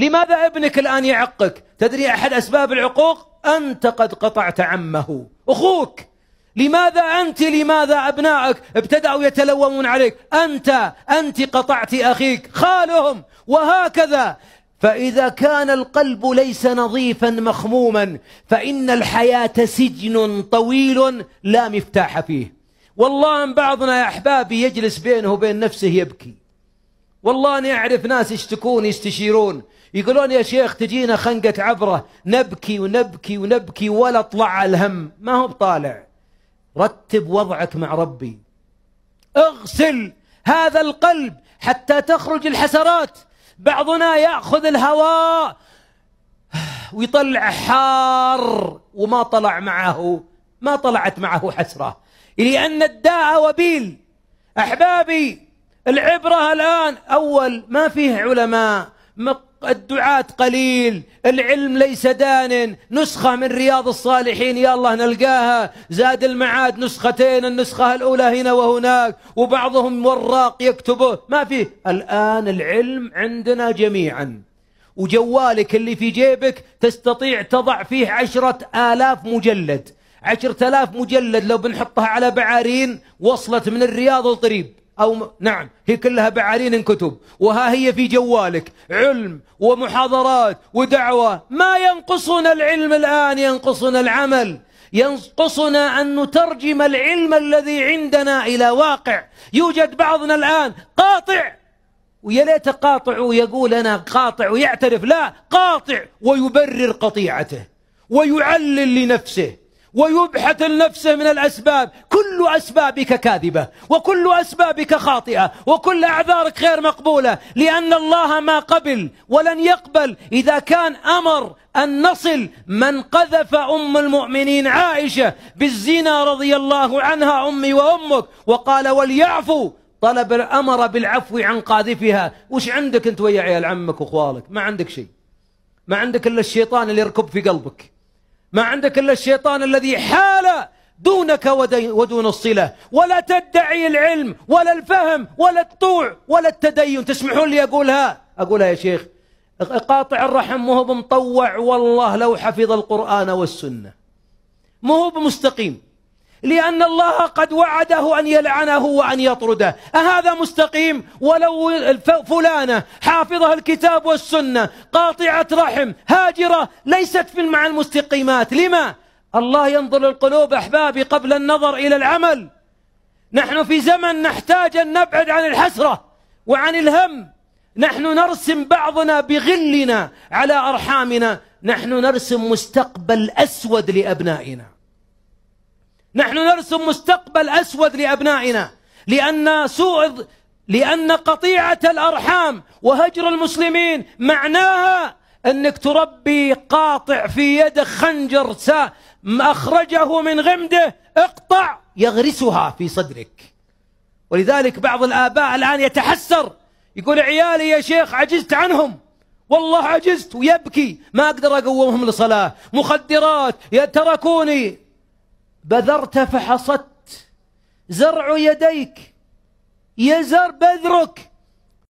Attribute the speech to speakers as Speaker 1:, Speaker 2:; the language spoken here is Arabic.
Speaker 1: لماذا ابنك الآن يعقك تدري أحد أسباب العقوق أنت قد قطعت عمه أخوك لماذا أنت لماذا أبنائك ابتدأوا يتلومون عليك أنت أنت قطعت أخيك خالهم وهكذا فإذا كان القلب ليس نظيفا مخموما فإن الحياة سجن طويل لا مفتاح فيه والله أن بعضنا يا أحبابي يجلس بينه وبين نفسه يبكي والله اني أعرف ناس يشتكون يستشيرون يقولون يا شيخ تجينا خنقة عبرة نبكي ونبكي ونبكي ولا طلع الهم ما هو بطالع رتب وضعك مع ربي اغسل هذا القلب حتى تخرج الحسرات بعضنا يأخذ الهواء ويطلع حار وما طلع معه ما طلعت معه حسرة لأن الداء وبيل أحبابي العبرة الآن أول ما فيه علماء الدعاة قليل العلم ليس دان نسخة من رياض الصالحين يا الله نلقاها زاد المعاد نسختين النسخة الأولى هنا وهناك وبعضهم وراق يكتبه ما فيه الآن العلم عندنا جميعا وجوالك اللي في جيبك تستطيع تضع فيه عشرة آلاف مجلد عشرة آلاف مجلد لو بنحطها على بعارين وصلت من الرياض القريب أو نعم هي كلها بعارين كتب وها هي في جوالك علم ومحاضرات ودعوة ما ينقصنا العلم الآن ينقصنا العمل ينقصنا أن نترجم العلم الذي عندنا إلى واقع يوجد بعضنا الآن قاطع ويا ليت قاطع ويقول أنا قاطع ويعترف لا قاطع ويبرر قطيعته ويعلل لنفسه ويبحث لنفسه من الأسباب كل أسبابك كاذبة وكل أسبابك خاطئة وكل أعذارك غير مقبولة لأن الله ما قبل ولن يقبل إذا كان أمر أن نصل من قذف أم المؤمنين عائشة بالزنا رضي الله عنها أمي وأمك وقال وليعفو طلب الأمر بالعفو عن قاذفها وش عندك أنت ويا عيال عمك وخوالك ما عندك شيء ما عندك إلا الشيطان اللي يركب في قلبك ما عندك إلا الشيطان الذي حال دونك ودون الصلة ولا تدعي العلم ولا الفهم ولا الطوع ولا التدين تسمحون لي أقولها أقولها يا شيخ قاطع الرحم مو بمطوع والله لو حفظ القرآن والسنة مو بمستقيم لأن الله قد وعده أن يلعنه وأن يطرده أهذا مستقيم ولو فلانة حافظها الكتاب والسنة قاطعة رحم هاجرة ليست في مع المستقيمات لما؟ الله ينظر للقلوب أحبابي قبل النظر إلى العمل نحن في زمن نحتاج أن نبعد عن الحسرة وعن الهم نحن نرسم بعضنا بغلنا على أرحامنا نحن نرسم مستقبل أسود لأبنائنا نحن نرسم مستقبل أسود لأبنائنا لأن سوء لأن قطيعة الأرحام وهجر المسلمين معناها أنك تربي قاطع في يدك خنجر أخرجه من غمده اقطع يغرسها في صدرك ولذلك بعض الآباء الآن يتحسر يقول عيالي يا شيخ عجزت عنهم والله عجزت ويبكي ما أقدر أقومهم لصلاة مخدرات تركوني بذرت فحصدت زرع يديك يزر بذرك